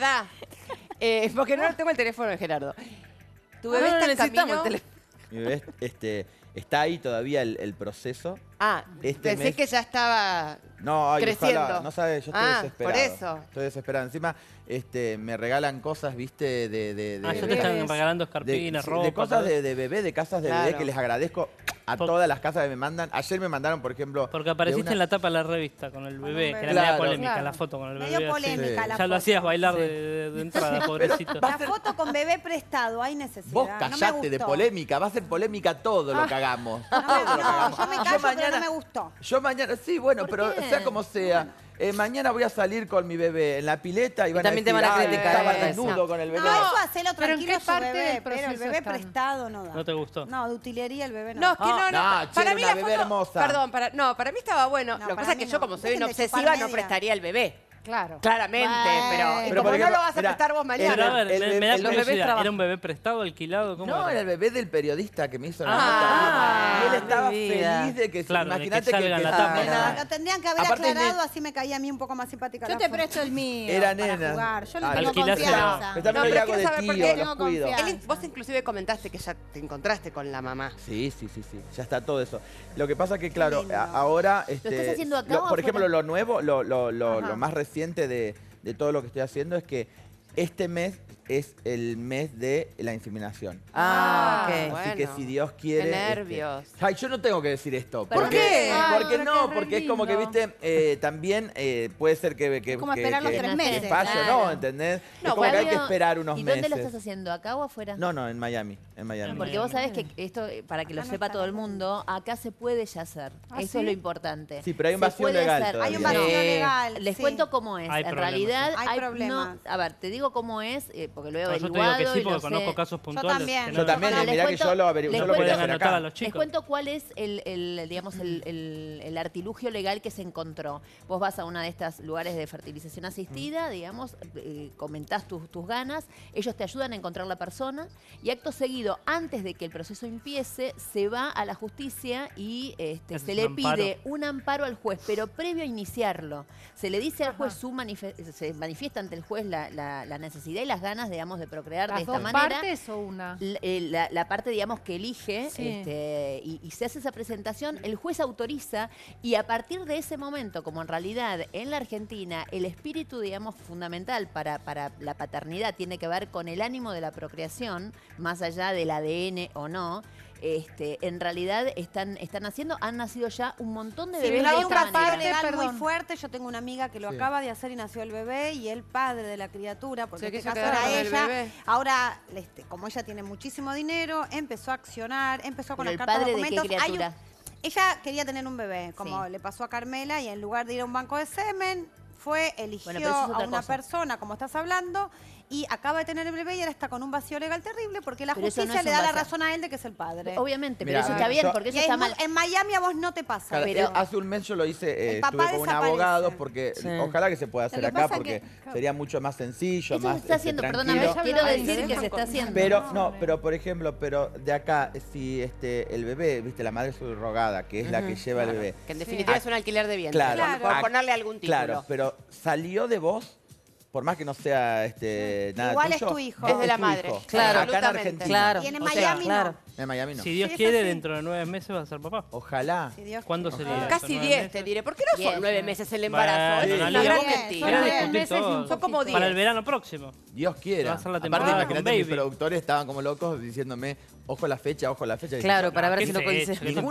Nada, Eh, porque no tengo el teléfono de Gerardo. Tu ah, bebé está en camino. El Mi bebé este, está ahí todavía el, el proceso. Ah, este pensé que ya estaba no, ay, creciendo. Ojalá. no sabes, yo estoy ah, desesperado. por eso. Estoy desesperado. Encima este, me regalan cosas, viste, de... de, ah, de ah, yo te están regalando escarpinas, ropa. De cosas de, de, bebé, de casas de bebé que les agradezco a todas las casas que me mandan. Ayer me mandaron, por ejemplo. Porque apareciste en la tapa de la revista con el bebé, que era claro, polémica la foto con el bebé. Medio polémica la foto. Ya lo hacías bailar de, entrada, pobrecito. La foto con bebé prestado, hay necesidad. Vos callate de polémica, va a ser polémica todo lo ah. que hagamos. Yo me ah, callo, mañana, no me gustó. Yo mañana, sí, bueno, pero sea como sea eh, mañana voy a salir con mi bebé en la pileta y, y a ir a decir, te van a criticar. estaba desnudo con el bebé. No, eso hacelo tranquilo su bebé, pero el bebé prestado no da. ¿No te gustó? No, de utilería el bebé no. No, es que ah. no, no. no para mí la hermosa. Perdón, para, no, para mí estaba bueno. Lo que pasa es que yo como soy una obsesiva no prestaría el bebé. Claro. Claramente, pero, no lo vas a prestar vos mañana. ¿Era un bebé prestado, alquilado? ¿Cómo No, era el bebé del periodista que me hizo la Ah, nota. Ah, él estaba feliz de que... Claro, que Lo tendrían que haber aclarado, así me caía a mí un poco más simpática. Yo te presto el mío Era para nena. Yo le tengo confianza. No, pero quiero de saber por qué tengo confianza. vos inclusive comentaste que ya te encontraste con la mamá. Sí, sí, sí, sí. Ya está todo eso. Lo que pasa que, claro, ahora... ¿Lo estás este, haciendo acá por ejemplo, lo nuevo, lo, más reciente de, de todo lo que estoy haciendo es que este mes es el mes de la inseminación. Ah, ah ok. Así que si Dios quiere... Qué este, nervios. Ay, yo no tengo que decir esto. ¿Por, ¿Por qué? porque no, porque es como que, viste, eh, también eh, puede ser que... que como esperar los tres meses. ¿no? ¿Entendés? No, es como que hay que esperar unos meses. ¿Y dónde lo estás haciendo? ¿Acá o afuera? No, no, en Miami. En Miami. Porque vos sabés que esto, eh, para que lo ah, sepa todo el mundo, acá se puede ya hacer. ¿Ah, Eso es lo importante. Sí, pero hay un vacío legal Hay un vacío legal. Les cuento cómo es. En realidad hay problemas. A ver, te digo cómo es porque luego yo te digo que sí, porque conozco casos puntuales. Yo también, yo mirá que yo lo averigué. Yo lo a los chicos. Les cuento cuál es el, digamos, el, artilugio legal que se encontró. Vos vas a uno de estos lugares de fertilización asistida, mm. digamos, eh, comentás tus, ganas, ellos te ayudan a encontrar la persona y acto seguido, antes de que el proceso empiece, se va a la justicia y este, se le pide un amparo al juez, pero previo a iniciarlo. Se le dice al juez, su se manifiesta ante el juez la necesidad y las ganas digamos, de procrear de esta manera. Eh, la, parte, digamos, que elige este, y, se hace esa presentación, el juez autoriza y a partir de ese momento, como en realidad en la Argentina el espíritu, digamos, fundamental para, para la paternidad tiene que ver con el ánimo de la procreación, más allá del ADN o no, este, en realidad están, están haciendo, han nacido ya un montón de bebés. Pero hay otra parte muy fuerte, yo tengo una amiga que lo acaba de hacer y nació el bebé y el padre de la criatura, porque sí, era ella, ahora este, como ella tiene muchísimo dinero, empezó a accionar, empezó con la padre de documentos. De ella quería tener un bebé, como le pasó a Carmela, y en lugar de ir a un banco de semen, fue, eligió a una persona, como estás hablando, y acaba de tener el bebé y ahora está con un vacío legal terrible porque la justicia le da la razón a él de que es el padre. Obviamente, pero eso está bien, porque eso está mal. En Miami a vos no te pasa. Eh, hace un mes yo lo hice, eh, con un abogado, porque ojalá que se pueda hacer acá, porque sería mucho más sencillo, más se está este, haciendo, quiero decir que se está haciendo. Pero, no, pero por ejemplo, pero de acá, si este el bebé, viste, la madre subrogada, que es la que lleva el bebé. Que en definitiva ah, es un alquiler de bienes, claro, por ah, ponerle algún título. Claro, pero salió de vos, por más que no sea este, mm. nada Igual es tu hijo. Es de la madre. Claro, Acá en Argentina. Claro. Y en Miami claro. En Miami no. Si Dios quiere, dentro de nueve meses va a ser papá. Ojalá. ¿Cuándo sería? Casi diez, te diré. ¿Por qué no son nueve meses el embarazo? meses Son como Para el verano próximo. Dios quiera. Va a ser la temporada Aparte, imagínate, mis productores estaban como locos diciéndome, ojo la fecha, ojo la fecha. Claro, para ver si lo conoces.